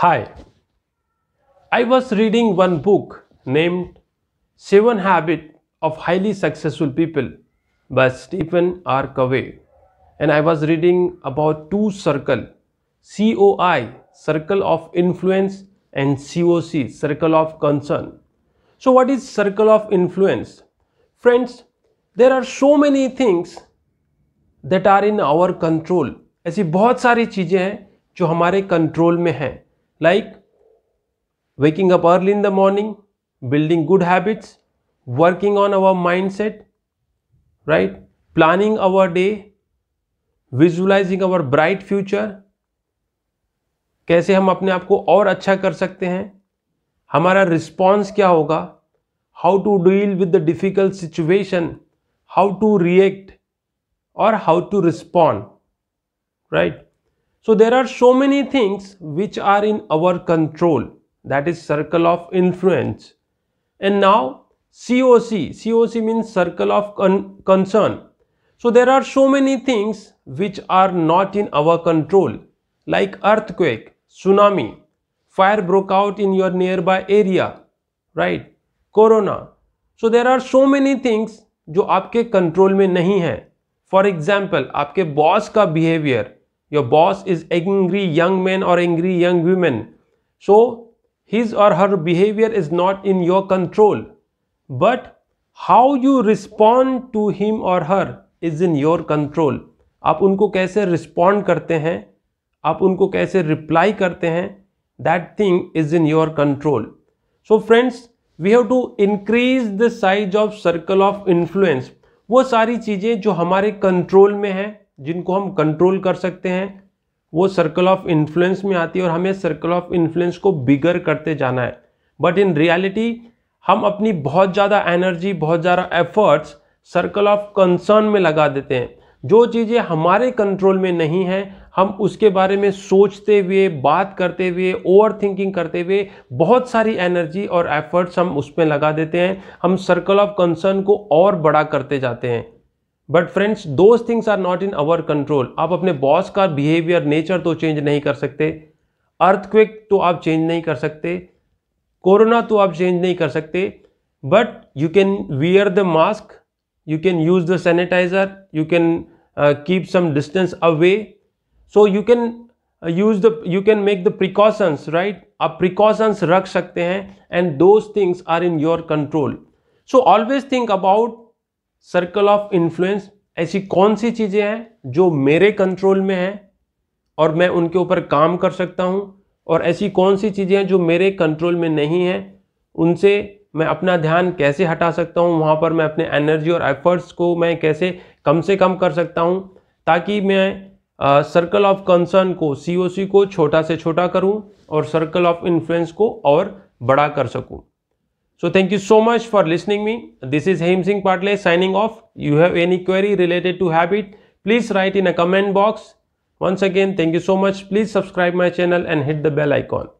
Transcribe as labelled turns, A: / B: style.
A: Hi, I was reading one book named Seven Habits of Highly Successful People by Stephen R. Covey and I was reading about two circle COI circle of influence and COC circle of concern. So what is circle of influence? Friends, there are so many things that are in our control ऐसी बहुत सारी चीज़ें हैं जो हमारे control में हैं like waking up early in the morning, building good habits, working on our mindset, right? Planning our day, visualizing our bright future. कैसे हम अपने आप को और अच्छा कर सकते हैं हमारा रिस्पॉन्स क्या होगा how to deal with the difficult situation how to react और how to respond right So there are so many things which are in our control that is circle of influence and now COC COC means circle of con concern so there are so many things which are not in our control like earthquake tsunami fire broke out in your nearby area right corona so there are so many things जो आपके control में नहीं है for example आपके boss का your boss is angry young man or angry young woman so his or her behavior is not in your control but how you respond to him or her is in your control आप उनको कैसे respond करते हैं आप उनको कैसे reply करते हैं that thing is in your control so friends we have to increase the size of circle of influence वो सारी चीज़ें जो हमारे कंट्रोल में हैं जिनको हम कंट्रोल कर सकते हैं वो सर्कल ऑफ इन्फ्लुएंस में आती है और हमें सर्कल ऑफ इन्फ्लुएंस को बिगर करते जाना है बट इन रियलिटी हम अपनी बहुत ज़्यादा एनर्जी बहुत ज़्यादा एफर्ट्स सर्कल ऑफ कंसर्न में लगा देते हैं जो चीज़ें हमारे कंट्रोल में नहीं हैं हम उसके बारे में सोचते हुए बात करते हुए ओवर थिंकिंग करते हुए बहुत सारी एनर्जी और एफर्ट्स हम उसमें लगा देते हैं हम सर्कल ऑफ कंसर्न को और बड़ा करते जाते हैं but friends those things are not in our control आप अपने बॉस का बिहेवियर नेचर तो चेंज नहीं कर सकते अर्थक्वेक तो आप चेंज नहीं कर सकते कोरोना तो आप चेंज नहीं कर सकते but you can wear the mask you can use the sanitiser you can keep some distance away so you can use the you can make the precautions right आप precautions रख सकते हैं and those things are in your control so always think about circle of influence ऐसी कौन सी चीज़ें हैं जो मेरे कंट्रोल में हैं और मैं उनके ऊपर काम कर सकता हूं और ऐसी कौन सी चीज़ें हैं जो मेरे कंट्रोल में नहीं हैं उनसे मैं अपना ध्यान कैसे हटा सकता हूं वहां पर मैं अपने एनर्जी और एफर्ट्स को मैं कैसे कम से कम कर सकता हूं ताकि मैं सर्कल ऑफ कंसर्न को सी को छोटा से छोटा करूं और सर्कल ऑफ इन्फ्लुएंस को और बड़ा कर सकूं So thank you so much for listening me. This is Haim Singh Patle signing off. You have any query related to habit, please write in a comment box. Once again, thank you so much. Please subscribe my channel and hit the bell icon.